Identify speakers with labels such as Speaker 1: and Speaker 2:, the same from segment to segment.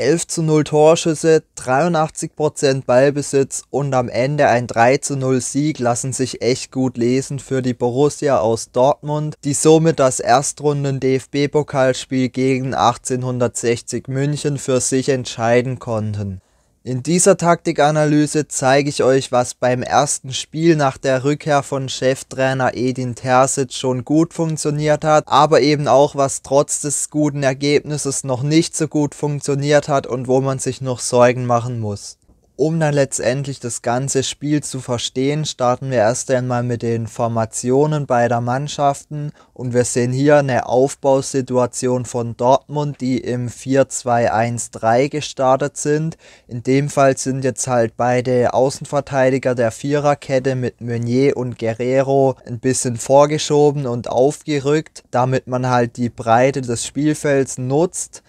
Speaker 1: 11 zu 0 Torschüsse, 83% Ballbesitz und am Ende ein 3 zu 0 Sieg lassen sich echt gut lesen für die Borussia aus Dortmund, die somit das Erstrunden DFB-Pokalspiel gegen 1860 München für sich entscheiden konnten. In dieser Taktikanalyse zeige ich euch, was beim ersten Spiel nach der Rückkehr von Cheftrainer Edin Terzic schon gut funktioniert hat, aber eben auch was trotz des guten Ergebnisses noch nicht so gut funktioniert hat und wo man sich noch Sorgen machen muss. Um dann letztendlich das ganze Spiel zu verstehen, starten wir erst einmal mit den Formationen beider Mannschaften und wir sehen hier eine Aufbausituation von Dortmund, die im 4-2-1-3 gestartet sind. In dem Fall sind jetzt halt beide Außenverteidiger der Viererkette mit Meunier und Guerrero ein bisschen vorgeschoben und aufgerückt, damit man halt die Breite des Spielfelds nutzt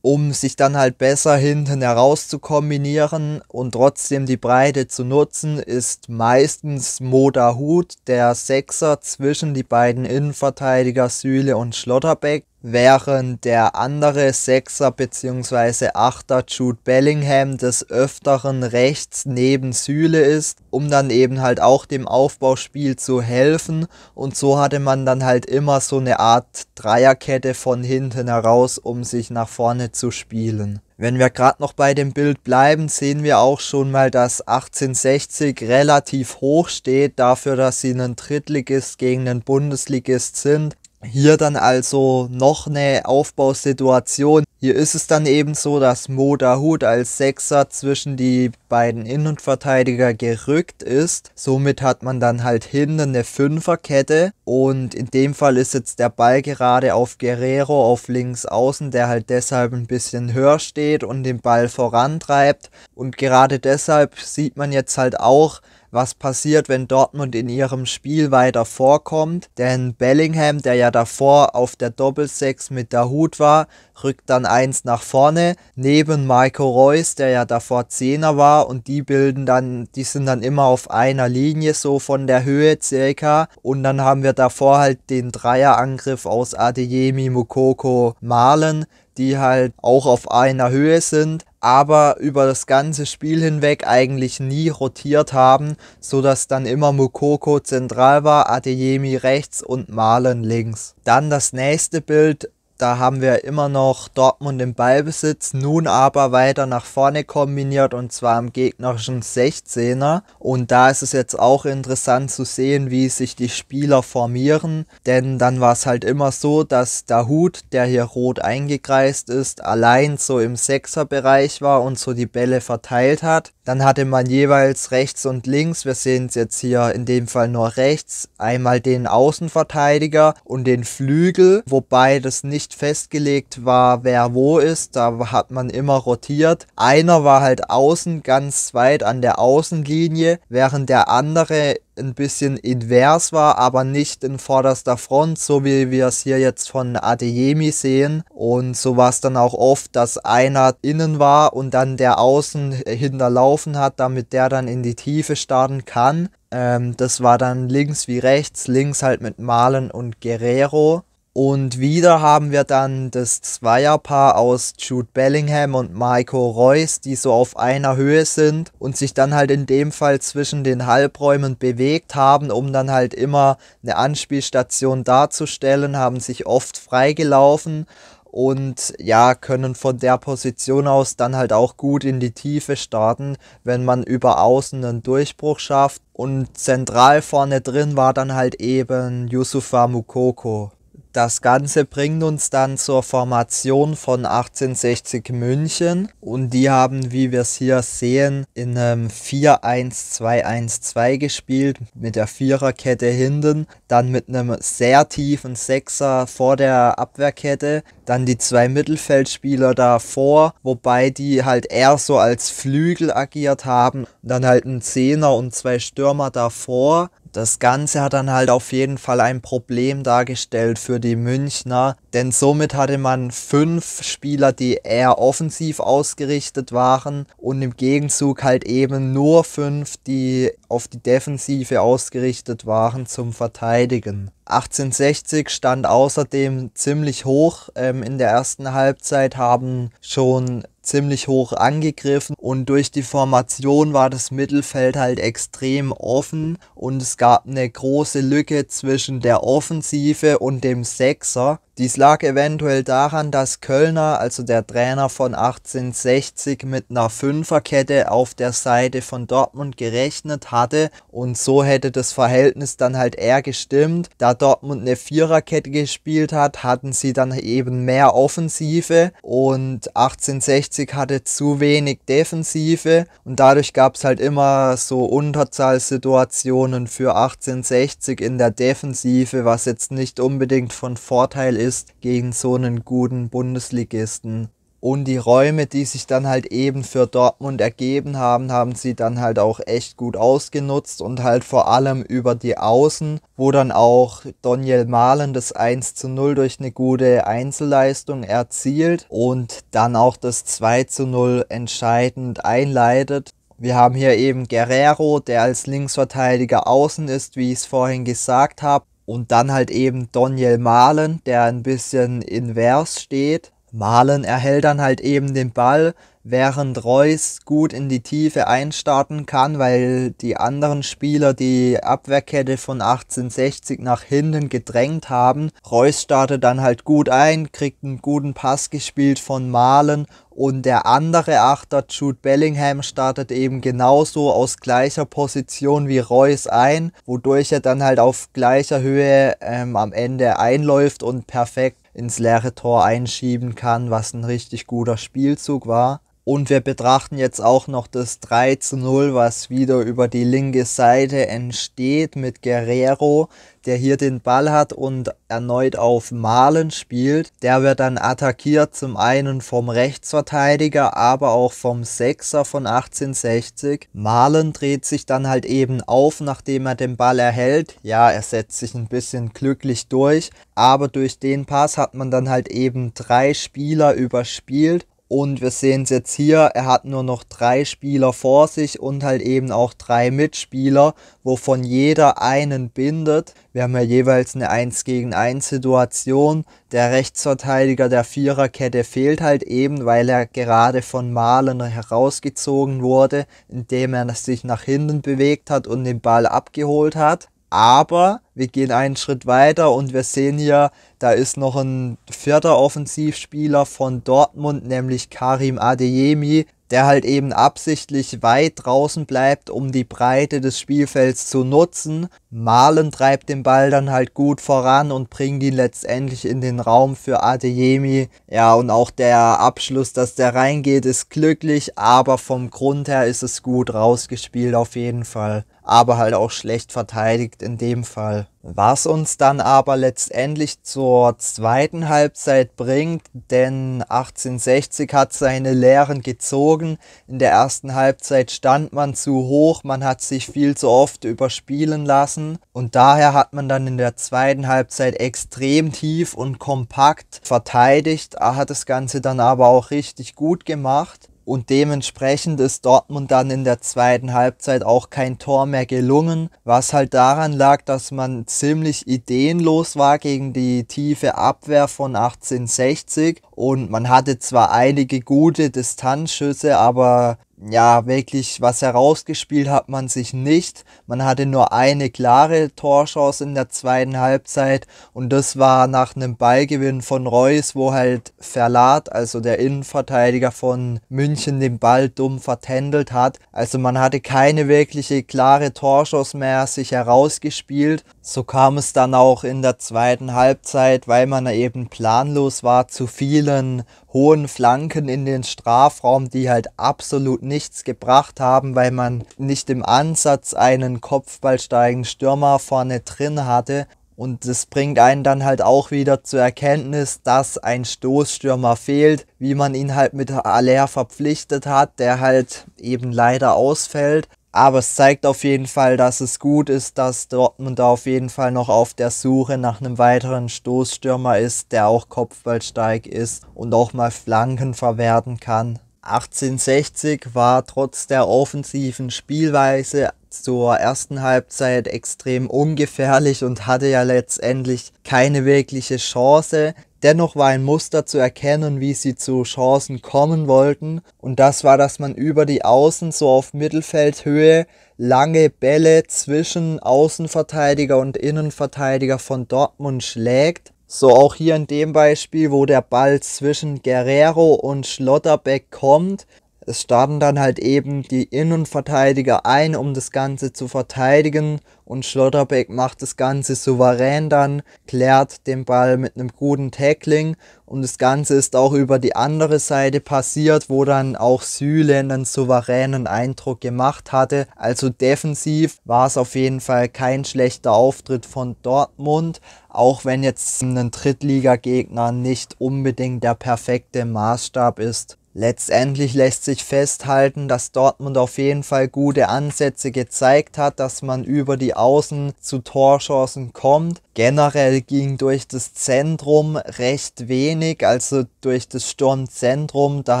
Speaker 1: um sich dann halt besser hinten heraus zu kombinieren und trotzdem die Breite zu nutzen, ist meistens Moda Hut, der Sechser zwischen die beiden Innenverteidiger Süle und Schlotterbeck während der andere Sechser bzw. Achter Jude Bellingham des Öfteren rechts neben Süle ist, um dann eben halt auch dem Aufbauspiel zu helfen und so hatte man dann halt immer so eine Art Dreierkette von hinten heraus, um sich nach vorne zu spielen. Wenn wir gerade noch bei dem Bild bleiben, sehen wir auch schon mal, dass 1860 relativ hoch steht, dafür, dass sie einen Drittligist gegen einen Bundesligist sind. Hier dann also noch eine Aufbausituation. Hier ist es dann eben so, dass Moda Hut als Sechser zwischen die beiden Innenverteidiger gerückt ist. Somit hat man dann halt hinten eine Fünferkette und in dem Fall ist jetzt der Ball gerade auf Guerrero auf links außen, der halt deshalb ein bisschen höher steht und den Ball vorantreibt. Und gerade deshalb sieht man jetzt halt auch, was passiert, wenn Dortmund in ihrem Spiel weiter vorkommt. Denn Bellingham, der ja davor auf der Doppelsechs mit der Hut war, rückt dann eins nach vorne. Neben Marco Reus, der ja davor Zehner war und die bilden dann, die sind dann immer auf einer Linie so von der Höhe circa. Und dann haben wir davor halt den Dreierangriff aus Adeyemi, Mukoko, Malen die halt auch auf einer Höhe sind, aber über das ganze Spiel hinweg eigentlich nie rotiert haben, sodass dann immer Mukoko zentral war, Adeyemi rechts und Malen links. Dann das nächste Bild da haben wir immer noch Dortmund im Ballbesitz, nun aber weiter nach vorne kombiniert und zwar im gegnerischen 16er. Und da ist es jetzt auch interessant zu sehen, wie sich die Spieler formieren, denn dann war es halt immer so, dass der Hut, der hier rot eingekreist ist, allein so im 6er Bereich war und so die Bälle verteilt hat. Dann hatte man jeweils rechts und links, wir sehen es jetzt hier in dem Fall nur rechts, einmal den Außenverteidiger und den Flügel, wobei das nicht nicht festgelegt war, wer wo ist. Da hat man immer rotiert. Einer war halt außen ganz weit an der Außenlinie, während der andere ein bisschen invers war, aber nicht in vorderster Front, so wie wir es hier jetzt von Adeyemi sehen. Und so war es dann auch oft, dass einer innen war und dann der Außen hinterlaufen hat, damit der dann in die Tiefe starten kann. Ähm, das war dann links wie rechts, links halt mit Malen und Guerrero. Und wieder haben wir dann das Zweierpaar aus Jude Bellingham und Michael Reus, die so auf einer Höhe sind und sich dann halt in dem Fall zwischen den Halbräumen bewegt haben, um dann halt immer eine Anspielstation darzustellen, haben sich oft freigelaufen und ja, können von der Position aus dann halt auch gut in die Tiefe starten, wenn man über außen einen Durchbruch schafft. Und zentral vorne drin war dann halt eben Yusufa Mukoko. Das Ganze bringt uns dann zur Formation von 1860 München und die haben, wie wir es hier sehen, in einem 4-1-2-1-2 gespielt mit der Viererkette hinten, dann mit einem sehr tiefen Sechser vor der Abwehrkette, dann die zwei Mittelfeldspieler davor, wobei die halt eher so als Flügel agiert haben, dann halt ein Zehner und zwei Stürmer davor das Ganze hat dann halt auf jeden Fall ein Problem dargestellt für die Münchner, denn somit hatte man fünf Spieler, die eher offensiv ausgerichtet waren und im Gegenzug halt eben nur fünf, die auf die Defensive ausgerichtet waren zum Verteidigen. 1860 stand außerdem ziemlich hoch ähm, in der ersten Halbzeit, haben schon ziemlich hoch angegriffen und durch die Formation war das Mittelfeld halt extrem offen und es gab eine große Lücke zwischen der Offensive und dem Sechser dies lag eventuell daran, dass Kölner, also der Trainer von 1860, mit einer Fünferkette auf der Seite von Dortmund gerechnet hatte und so hätte das Verhältnis dann halt eher gestimmt. Da Dortmund eine Viererkette gespielt hat, hatten sie dann eben mehr Offensive und 1860 hatte zu wenig Defensive und dadurch gab es halt immer so Unterzahlsituationen für 1860 in der Defensive, was jetzt nicht unbedingt von Vorteil ist ist gegen so einen guten Bundesligisten. Und die Räume, die sich dann halt eben für Dortmund ergeben haben, haben sie dann halt auch echt gut ausgenutzt und halt vor allem über die Außen, wo dann auch Daniel Mahlen das 1 zu 0 durch eine gute Einzelleistung erzielt und dann auch das 2 zu 0 entscheidend einleitet. Wir haben hier eben Guerrero, der als Linksverteidiger außen ist, wie ich es vorhin gesagt habe und dann halt eben Daniel Malen, der ein bisschen invers steht. Malen erhält dann halt eben den Ball, während Reus gut in die Tiefe einstarten kann, weil die anderen Spieler die Abwehrkette von 1860 nach hinten gedrängt haben. Reus startet dann halt gut ein, kriegt einen guten Pass gespielt von Malen und der andere Achter Jude Bellingham startet eben genauso aus gleicher Position wie Reus ein, wodurch er dann halt auf gleicher Höhe ähm, am Ende einläuft und perfekt ins leere Tor einschieben kann, was ein richtig guter Spielzug war. Und wir betrachten jetzt auch noch das 3 zu 0, was wieder über die linke Seite entsteht mit Guerrero, der hier den Ball hat und erneut auf Malen spielt. Der wird dann attackiert zum einen vom Rechtsverteidiger, aber auch vom Sechser von 1860. Malen dreht sich dann halt eben auf, nachdem er den Ball erhält. Ja, er setzt sich ein bisschen glücklich durch, aber durch den Pass hat man dann halt eben drei Spieler überspielt und wir sehen es jetzt hier, er hat nur noch drei Spieler vor sich und halt eben auch drei Mitspieler, wovon jeder einen bindet. Wir haben ja jeweils eine 1 gegen 1 Situation. Der Rechtsverteidiger der Viererkette fehlt halt eben, weil er gerade von Malen herausgezogen wurde, indem er sich nach hinten bewegt hat und den Ball abgeholt hat. Aber wir gehen einen Schritt weiter und wir sehen hier, da ist noch ein vierter Offensivspieler von Dortmund, nämlich Karim Adeyemi, der halt eben absichtlich weit draußen bleibt, um die Breite des Spielfelds zu nutzen. Malen treibt den Ball dann halt gut voran und bringt ihn letztendlich in den Raum für Adeyemi. Ja, und auch der Abschluss, dass der reingeht, ist glücklich, aber vom Grund her ist es gut rausgespielt auf jeden Fall. Aber halt auch schlecht verteidigt in dem Fall. Was uns dann aber letztendlich zur zweiten Halbzeit bringt, denn 1860 hat seine Lehren gezogen. In der ersten Halbzeit stand man zu hoch, man hat sich viel zu oft überspielen lassen und daher hat man dann in der zweiten Halbzeit extrem tief und kompakt verteidigt, hat das Ganze dann aber auch richtig gut gemacht und dementsprechend ist Dortmund dann in der zweiten Halbzeit auch kein Tor mehr gelungen, was halt daran lag, dass man ziemlich ideenlos war gegen die tiefe Abwehr von 1860 und man hatte zwar einige gute Distanzschüsse, aber ja, wirklich was herausgespielt hat man sich nicht. Man hatte nur eine klare Torchance in der zweiten Halbzeit und das war nach einem Ballgewinn von Reus, wo halt Verlat, also der Innenverteidiger von München, den Ball dumm vertändelt hat. Also man hatte keine wirkliche klare Torchance mehr sich herausgespielt so kam es dann auch in der zweiten Halbzeit, weil man eben planlos war, zu vielen hohen Flanken in den Strafraum, die halt absolut nichts gebracht haben, weil man nicht im Ansatz einen kopfballsteigen Stürmer vorne drin hatte. Und das bringt einen dann halt auch wieder zur Erkenntnis, dass ein Stoßstürmer fehlt, wie man ihn halt mit Aller verpflichtet hat, der halt eben leider ausfällt aber es zeigt auf jeden Fall, dass es gut ist, dass Dortmund da auf jeden Fall noch auf der Suche nach einem weiteren Stoßstürmer ist, der auch kopfballsteig ist und auch mal Flanken verwerten kann. 1860 war trotz der offensiven Spielweise zur ersten Halbzeit extrem ungefährlich und hatte ja letztendlich keine wirkliche Chance. Dennoch war ein Muster zu erkennen, wie sie zu Chancen kommen wollten, und das war, dass man über die Außen so auf Mittelfeldhöhe lange Bälle zwischen Außenverteidiger und Innenverteidiger von Dortmund schlägt. So auch hier in dem Beispiel, wo der Ball zwischen Guerrero und Schlotterbeck kommt es starten dann halt eben die Innenverteidiger ein, um das Ganze zu verteidigen. Und Schlotterbeck macht das Ganze souverän dann, klärt den Ball mit einem guten Tackling. Und das Ganze ist auch über die andere Seite passiert, wo dann auch Süle einen souveränen Eindruck gemacht hatte. Also defensiv war es auf jeden Fall kein schlechter Auftritt von Dortmund, auch wenn jetzt ein Drittligagegner nicht unbedingt der perfekte Maßstab ist. Letztendlich lässt sich festhalten, dass Dortmund auf jeden Fall gute Ansätze gezeigt hat, dass man über die Außen zu Torchancen kommt. Generell ging durch das Zentrum recht wenig, also durch das Sturmzentrum. Da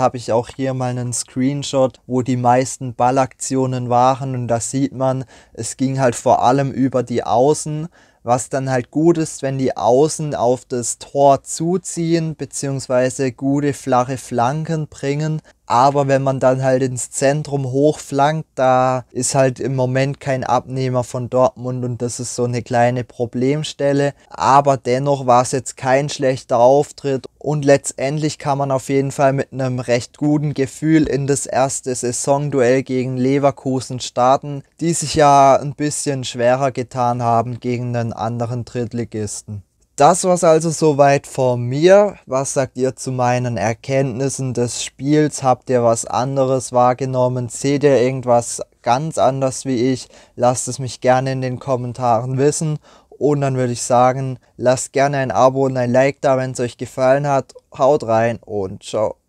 Speaker 1: habe ich auch hier mal einen Screenshot, wo die meisten Ballaktionen waren und da sieht man, es ging halt vor allem über die Außen was dann halt gut ist, wenn die Außen auf das Tor zuziehen, beziehungsweise gute flache Flanken bringen. Aber wenn man dann halt ins Zentrum hochflankt, da ist halt im Moment kein Abnehmer von Dortmund und das ist so eine kleine Problemstelle. Aber dennoch war es jetzt kein schlechter Auftritt und letztendlich kann man auf jeden Fall mit einem recht guten Gefühl in das erste Saisonduell gegen Leverkusen starten, die sich ja ein bisschen schwerer getan haben gegen einen anderen Drittligisten. Das war's also soweit von mir. Was sagt ihr zu meinen Erkenntnissen des Spiels? Habt ihr was anderes wahrgenommen? Seht ihr irgendwas ganz anders wie ich? Lasst es mich gerne in den Kommentaren wissen. Und dann würde ich sagen, lasst gerne ein Abo und ein Like da, wenn es euch gefallen hat. Haut rein und ciao.